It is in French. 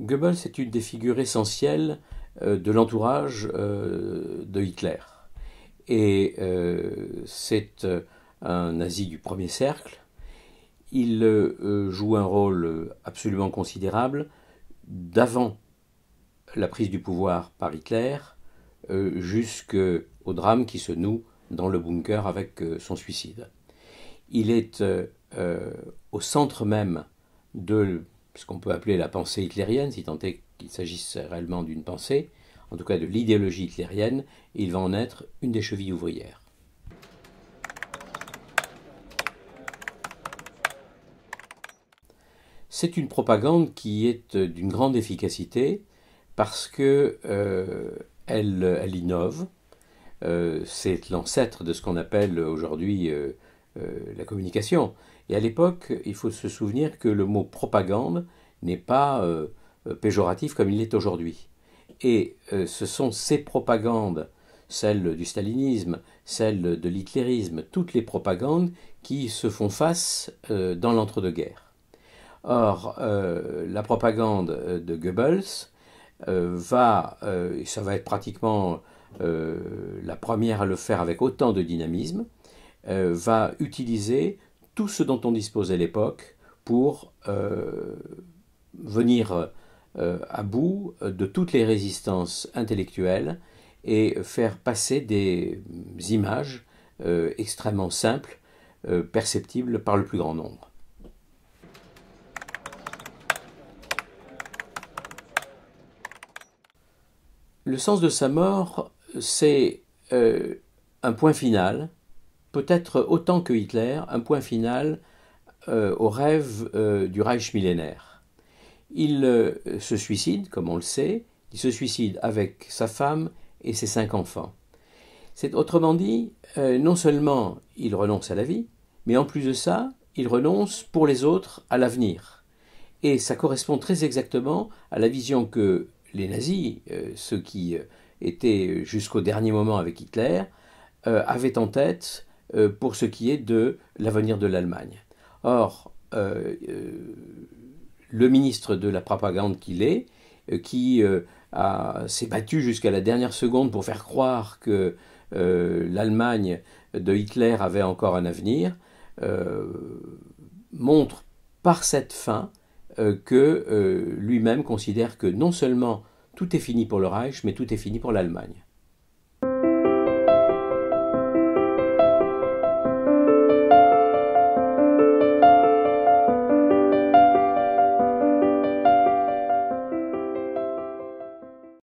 Goebbels est une des figures essentielles euh, de l'entourage euh, de Hitler. Et euh, c'est un nazi du premier cercle. Il joue un rôle absolument considérable d'avant la prise du pouvoir par Hitler jusqu'au drame qui se noue dans le bunker avec son suicide. Il est au centre même de ce qu'on peut appeler la pensée hitlérienne, si tant est qu'il s'agisse réellement d'une pensée, en tout cas de l'idéologie hitlérienne, il va en être une des chevilles ouvrières. C'est une propagande qui est euh, d'une grande efficacité parce que euh, elle, elle, innove. Euh, c'est l'ancêtre de ce qu'on appelle aujourd'hui euh, la communication. Et à l'époque, il faut se souvenir que le mot propagande n'est pas euh, euh, péjoratif comme il l'est aujourd'hui. Et ce sont ces propagandes, celles du stalinisme, celles de l'hitlérisme, toutes les propagandes qui se font face dans l'entre-deux-guerres. Or, la propagande de Goebbels va, ça va être pratiquement la première à le faire avec autant de dynamisme, euh, va utiliser tout ce dont on disposait à l'époque pour euh, venir euh, à bout de toutes les résistances intellectuelles et faire passer des images extrêmement simples, perceptibles par le plus grand nombre. Le sens de sa mort, c'est un point final peut-être autant que Hitler, un point final euh, au rêve euh, du Reich millénaire. Il euh, se suicide, comme on le sait, il se suicide avec sa femme et ses cinq enfants. C'est autrement dit, non seulement il renonce à la vie, mais en plus de ça, il renonce pour les autres à l'avenir. Et ça correspond très exactement à la vision que les nazis, ceux qui étaient jusqu'au dernier moment avec Hitler, avaient en tête euh, pour ce qui est de l'avenir de l'Allemagne. Or, euh, euh, le ministre de la propagande qu'il est, qui s'est battu jusqu'à la dernière seconde pour faire croire que l'Allemagne de Hitler avait encore un avenir, montre par cette fin que lui-même considère que non seulement tout est fini pour le Reich, mais tout est fini pour l'Allemagne.